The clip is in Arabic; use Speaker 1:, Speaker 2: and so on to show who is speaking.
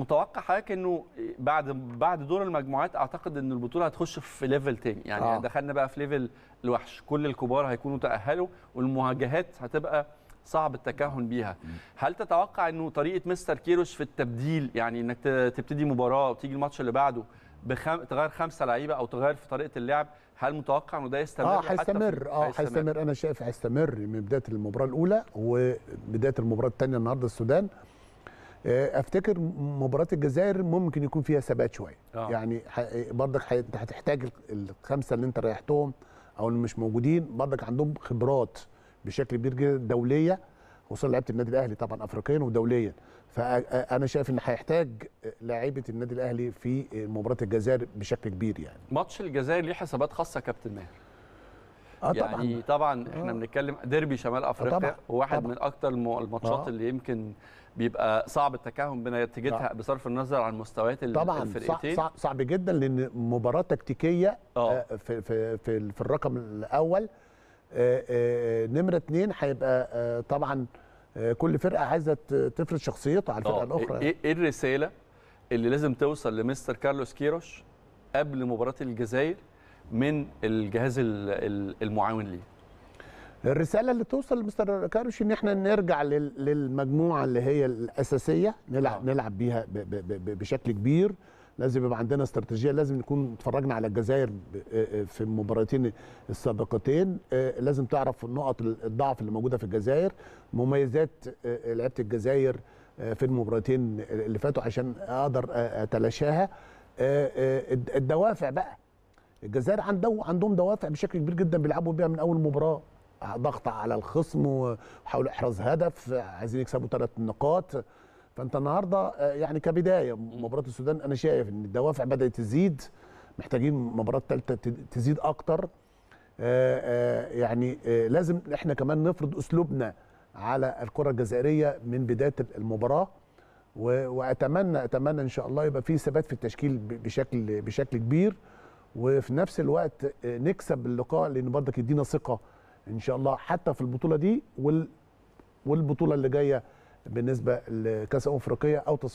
Speaker 1: متوقع حضرتك انه بعد بعد دور المجموعات اعتقد ان البطوله هتخش في ليفل تاني يعني آه. دخلنا بقى في ليفل الوحش كل الكبار هيكونوا تاهلوا والمواجهات هتبقى صعب التكهن بيها هل تتوقع انه طريقه مستر كيروش في التبديل يعني انك تبتدي مباراه وتيجي الماتش اللي بعده بخم... تغير خمسه لعيبه او تغير في طريقه اللعب هل متوقع انه ده يستمر اه هيستمر في... اه هيستمر
Speaker 2: انا شايف هيستمر من بدايه المباراه الاولى وبدايه المباراه الثانيه النهارده السودان افتكر مباراه الجزائر ممكن يكون فيها ثبات شويه آه. يعني برضك انت هتحتاج الخمسه اللي انت ريحتهم او اللي مش موجودين برضك عندهم خبرات بشكل كبير جدا دوليه وصل لعيبه النادي الاهلي طبعا افريقيا ودوليا فانا شايف ان هيحتاج لعيبه النادي الاهلي في مباراه الجزائر بشكل كبير يعني
Speaker 1: ماتش الجزائر ليه حسابات خاصه كابتن ماهر آه يعني طبعا, احنا آه. بنتكلم ديربي شمال افريقيا آه طبعاً. واحد طبعاً. من اكثر الماتشات آه. اللي يمكن بيبقى صعب التكهن بنتيجتها آه. بصرف النظر عن مستويات طبعا الفرقتين صعب,
Speaker 2: صعب جدا لان مباراه تكتيكيه آه. آه، في, في في في الرقم الاول آه، آه، نمره اثنين هيبقى طبعا كل فرقه عايزه تفرض شخصيتها على الفرقه الاخرى يعني.
Speaker 1: ايه يعني. الرساله اللي لازم توصل لمستر كارلوس كيروش قبل مباراه الجزائر من الجهاز المعاون ليه
Speaker 2: الرساله اللي توصل لمستر كاروش ان احنا نرجع للمجموعه اللي هي الاساسيه نلعب آه. نلعب بيها بشكل كبير لازم يبقى عندنا استراتيجيه لازم نكون اتفرجنا على الجزائر آه، آه، في المباراتين السابقتين آه، لازم تعرف نقط الضعف اللي موجوده في الجزائر مميزات لعبه الجزائر في المباراتين اللي فاتوا عشان اقدر اتلاشاها الدوافع بقى الجزائر عندهم عندهم دوافع بشكل كبير جدا بيلعبوا بيها من اول مباراه ضغط على الخصم وحاولوا احراز هدف عايزين يكسبوا ثلاث نقاط فانت النهارده يعني كبدايه مباراه السودان انا شايف ان الدوافع بدات تزيد محتاجين مباراه ثالثه تزيد اكتر آه، آه، يعني آه، لازم احنا كمان نفرض اسلوبنا على الكره الجزائريه من بدايه المباراه واتمنى اتمنى ان شاء الله يبقى في ثبات في التشكيل بشكل بشكل كبير وفي نفس الوقت آه، نكسب اللقاء لان برضك يدينا ثقه ان شاء الله حتى في البطوله دي وال والبطوله اللي جايه بالنسبه لكاس أمم افريقيا او تصفيق